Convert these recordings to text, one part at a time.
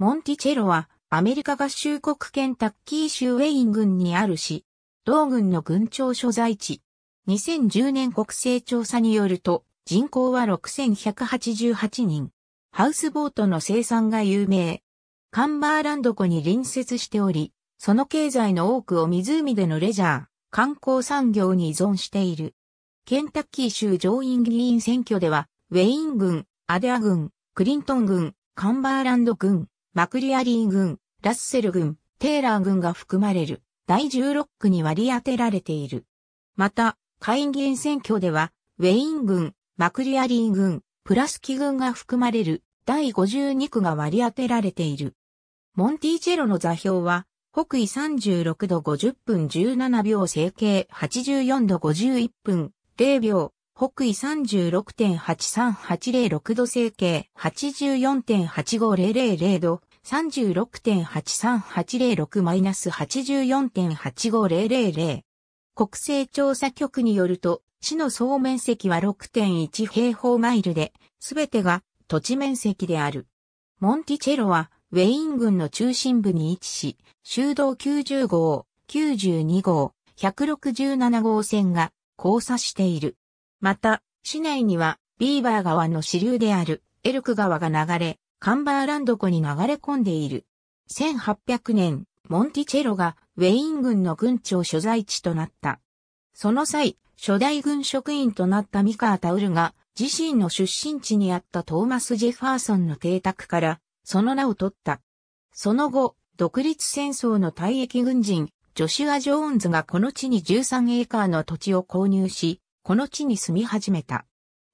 モンティチェロは、アメリカ合衆国県タッキー州ウェイン郡にある市、同郡の郡庁所在地。2010年国勢調査によると、人口は6188人。ハウスボートの生産が有名。カンバーランド湖に隣接しており、その経済の多くを湖でのレジャー、観光産業に依存している。ケンタッキー州上院議員選挙では、ウェイン郡、アデア郡、クリントン郡、カンバーランド郡、マクリアリー軍、ラッセル軍、テーラー軍が含まれる第16区に割り当てられている。また、下院議員選挙では、ウェイン軍、マクリアリー軍、プラスキ軍が含まれる第52区が割り当てられている。モンティチェロの座標は、北緯36度50分17秒整形84度51分0秒、北緯36.83806度整形84.85000度、36.83806-84.85000。国勢調査局によると、市の総面積は6.1平方マイルで、すべてが土地面積である。モンティチェロは、ウェイン郡の中心部に位置し、修道90号、92号、167号線が交差している。また、市内にはビーバー川の支流であるエルク川が流れ、カンバーランド湖に流れ込んでいる。1800年、モンティチェロがウェイン軍の軍長所在地となった。その際、初代軍職員となったミカー・タウルが、自身の出身地にあったトーマス・ジェファーソンの邸宅から、その名を取った。その後、独立戦争の退役軍人、ジョシュア・ジョーンズがこの地に13エーカーの土地を購入し、この地に住み始めた。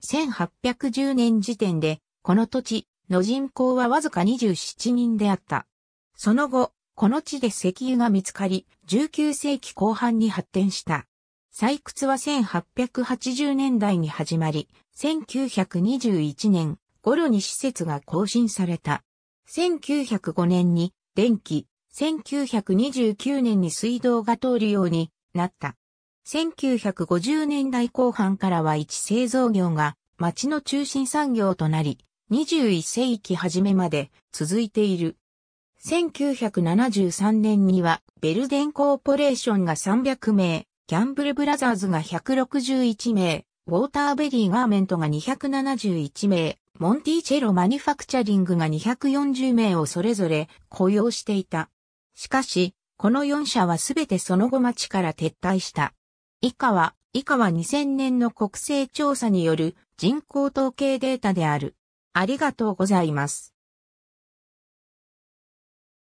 1810年時点で、この土地、の人口はわずか27人であった。その後、この地で石油が見つかり、19世紀後半に発展した。採掘は1880年代に始まり、1921年頃に施設が更新された。1905年に電気、1929年に水道が通るようになった。1950年代後半からは一製造業が町の中心産業となり、21世紀初めまで続いている。1973年にはベルデンコーポレーションが300名、ギャンブルブラザーズが161名、ウォーターベリーガーメントが271名、モンティチェロマニファクチャリングが240名をそれぞれ雇用していた。しかし、この4社はすべてその後町から撤退した。以下は、以下は2000年の国勢調査による人口統計データである。ありがとうございます。